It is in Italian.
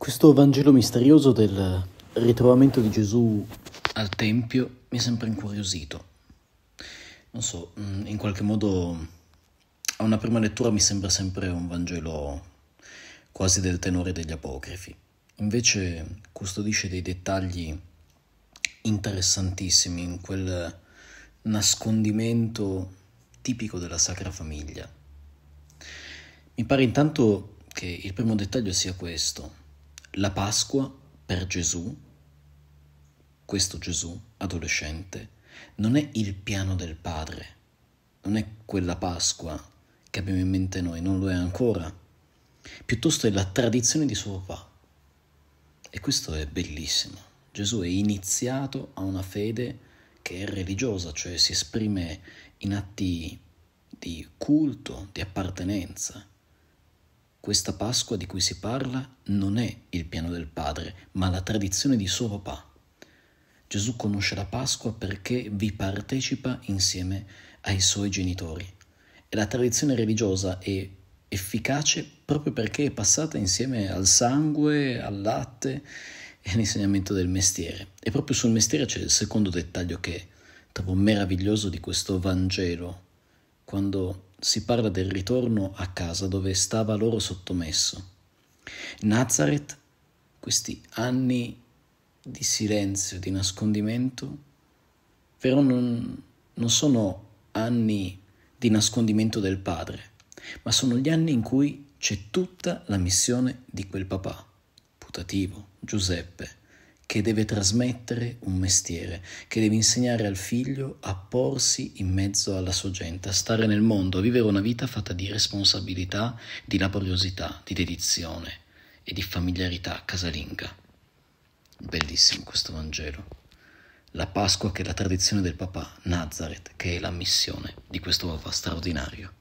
Questo Vangelo misterioso del ritrovamento di Gesù al Tempio mi è sempre incuriosito. Non so, mm, in qualche modo a una prima lettura mi sembra sempre un Vangelo quasi del tenore degli apocrifi. Invece custodisce dei dettagli interessantissimi in quel nascondimento tipico della Sacra Famiglia. Mi pare intanto che il primo dettaglio sia questo, la Pasqua per Gesù, questo Gesù adolescente, non è il piano del Padre, non è quella Pasqua che abbiamo in mente noi, non lo è ancora, piuttosto è la tradizione di suo papà. E questo è bellissimo. Gesù è iniziato a una fede che è religiosa, cioè si esprime in atti di culto, di appartenenza, questa Pasqua di cui si parla non è il piano del Padre, ma la tradizione di suo papà. Gesù conosce la Pasqua perché vi partecipa insieme ai suoi genitori. E la tradizione religiosa è efficace proprio perché è passata insieme al sangue, al latte e all'insegnamento del mestiere. E proprio sul mestiere c'è il secondo dettaglio che trovo meraviglioso di questo Vangelo, quando si parla del ritorno a casa dove stava loro sottomesso. Nazareth, questi anni di silenzio, di nascondimento, però non, non sono anni di nascondimento del padre, ma sono gli anni in cui c'è tutta la missione di quel papà, putativo, Giuseppe, che deve trasmettere un mestiere, che deve insegnare al figlio a porsi in mezzo alla sua gente, a stare nel mondo, a vivere una vita fatta di responsabilità, di laboriosità, di dedizione e di familiarità casalinga. Bellissimo questo Vangelo. La Pasqua che è la tradizione del papà, Nazareth, che è la missione di questo papà straordinario.